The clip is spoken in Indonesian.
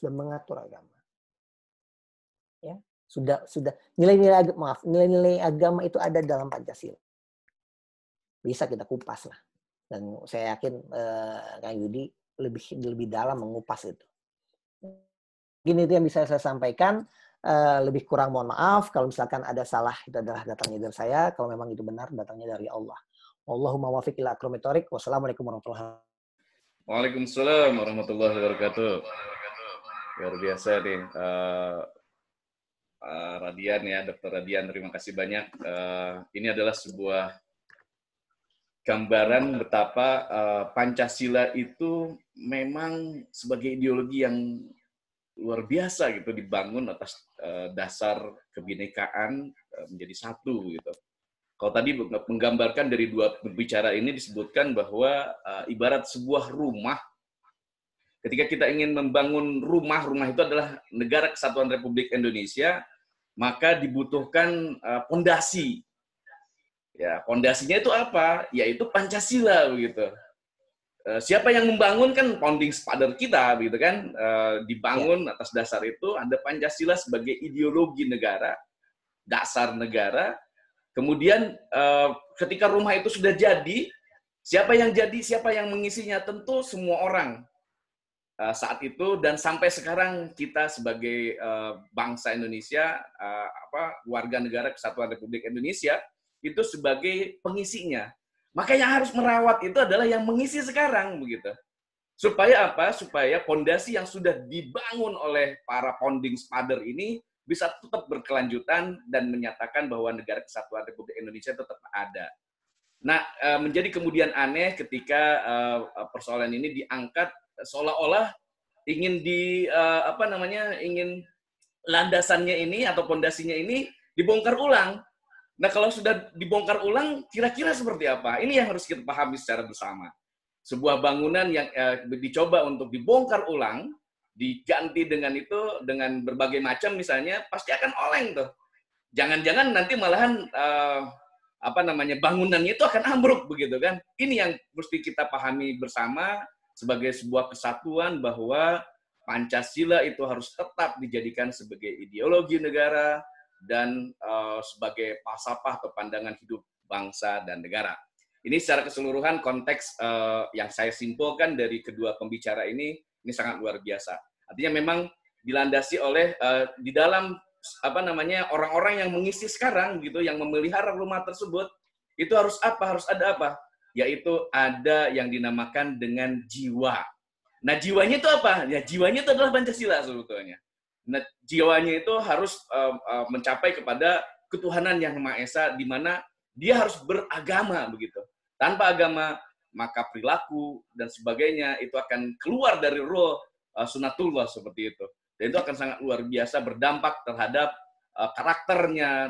dan mengatur agama. Ya, sudah sudah nilai-nilai maaf, nilai-nilai agama itu ada dalam Pancasila. Bisa kita kupas lah. Dan saya yakin eh, Kang Yudi lebih lebih dalam mengupas itu. Gini itu yang bisa saya sampaikan. Eh, lebih kurang mohon maaf kalau misalkan ada salah itu adalah datangnya dari saya kalau memang itu benar datangnya dari Allah. Allahumma wafiq ila akromitorik. Wassalamualaikum warahmatullahi wabarakatuh. Waalaikumsalam warahmatullahi wabarakatuh luar biasa nih uh, Radian ya Dokter Radian terima kasih banyak uh, ini adalah sebuah gambaran betapa uh, Pancasila itu memang sebagai ideologi yang luar biasa gitu dibangun atas uh, dasar kebinekaan uh, menjadi satu gitu. Kalau tadi menggambarkan dari dua pembicara ini disebutkan bahwa uh, ibarat sebuah rumah ketika kita ingin membangun rumah, rumah itu adalah negara kesatuan Republik Indonesia, maka dibutuhkan eh, pondasi. Uh, ya, pondasinya itu apa? Yaitu Pancasila begitu. Eh, siapa yang membangun kan founding father kita begitu kan eh, dibangun ya. atas dasar itu ada Pancasila sebagai ideologi negara, dasar negara. Kemudian ketika rumah itu sudah jadi, siapa yang jadi, siapa yang mengisinya? Tentu semua orang Eh, saat itu dan sampai sekarang kita sebagai eh, bangsa Indonesia eh, apa warga negara Kesatuan Republik Indonesia itu sebagai pengisinya. Maka yang harus merawat itu adalah yang mengisi sekarang begitu. Supaya apa? Supaya fondasi yang sudah dibangun oleh para founding father ini bisa tetap berkelanjutan dan menyatakan bahwa negara kesatuan Republik Indonesia tetap ada. Nah, menjadi kemudian aneh ketika persoalan ini diangkat seolah-olah ingin di uh, apa namanya ingin landasannya ini atau pondasinya ini dibongkar ulang. Nah, kalau sudah dibongkar ulang, kira-kira seperti apa? Ini yang harus kita pahami secara bersama. Sebuah bangunan yang uh, dicoba untuk dibongkar ulang, diganti dengan itu dengan berbagai macam misalnya, pasti akan oleng tuh. Jangan-jangan nanti malahan uh, apa namanya bangunannya itu akan ambruk begitu kan? Ini yang mesti kita pahami bersama sebagai sebuah kesatuan bahwa Pancasila itu harus tetap dijadikan sebagai ideologi negara dan uh, sebagai pasapah atau pandangan hidup bangsa dan negara. Ini secara keseluruhan konteks uh, yang saya simpulkan dari kedua pembicara ini ini sangat luar biasa. Artinya memang dilandasi oleh uh, di dalam apa namanya orang-orang yang mengisi sekarang gitu yang memelihara rumah tersebut itu harus apa harus ada apa yaitu ada yang dinamakan dengan jiwa. Nah, jiwanya itu apa? Ya, jiwanya itu adalah Pancasila sebetulnya. Nah, jiwanya itu harus uh, uh, mencapai kepada ketuhanan yang Maha Esa di mana dia harus beragama begitu. Tanpa agama maka perilaku dan sebagainya itu akan keluar dari roh uh, sunatullah seperti itu. Dan itu akan sangat luar biasa berdampak terhadap uh, karakternya